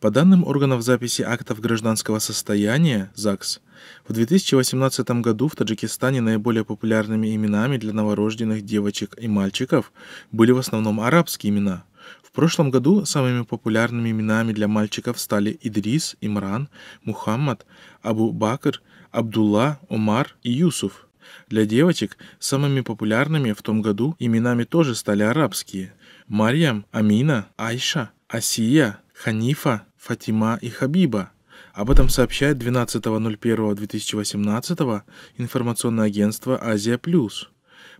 По данным органов записи актов гражданского состояния ЗАГС, в 2018 году в Таджикистане наиболее популярными именами для новорожденных девочек и мальчиков были в основном арабские имена. В прошлом году самыми популярными именами для мальчиков стали Идрис, Имран, Мухаммад, Абу Бакр, Абдулла, Омар и Юсуф. Для девочек самыми популярными в том году именами тоже стали арабские – Марьям, Амина, Айша, Асия, Ханифа, Фатима и Хабиба. Об этом сообщает 12.01.2018 информационное агентство «Азия Плюс».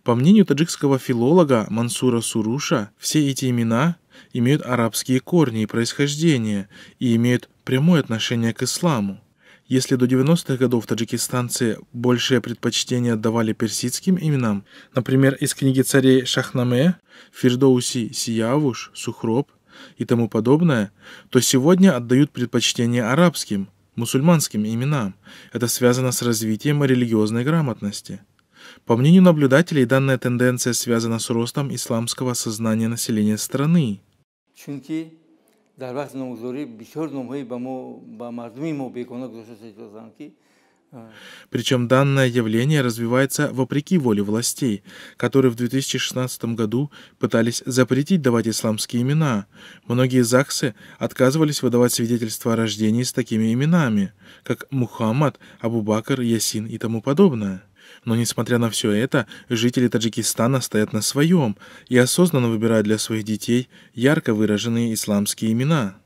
По мнению таджикского филолога Мансура Суруша, все эти имена имеют арабские корни и происхождение и имеют прямое отношение к исламу. Если до 90-х годов таджикистанцы большее предпочтение отдавали персидским именам, например, из книги царей Шахнаме, Фирдоуси Сиявуш, Сухроб, и тому подобное, то сегодня отдают предпочтение арабским, мусульманским именам. Это связано с развитием религиозной грамотности. По мнению наблюдателей, данная тенденция связана с ростом исламского сознания населения страны. در وقت نامگذاری بسیار نامهایی به ما به مردمی ما بیگانه گذاشته شده که причем данное явление развивается вопреки воле властей, которые в 2016 году пытались запретить давать исламские имена. Многие ЗАГСы отказывались выдавать свидетельства о рождении с такими именами, как Мухаммад, Абубакр, Ясин и тому подобное. Но несмотря на все это, жители Таджикистана стоят на своем и осознанно выбирают для своих детей ярко выраженные исламские имена.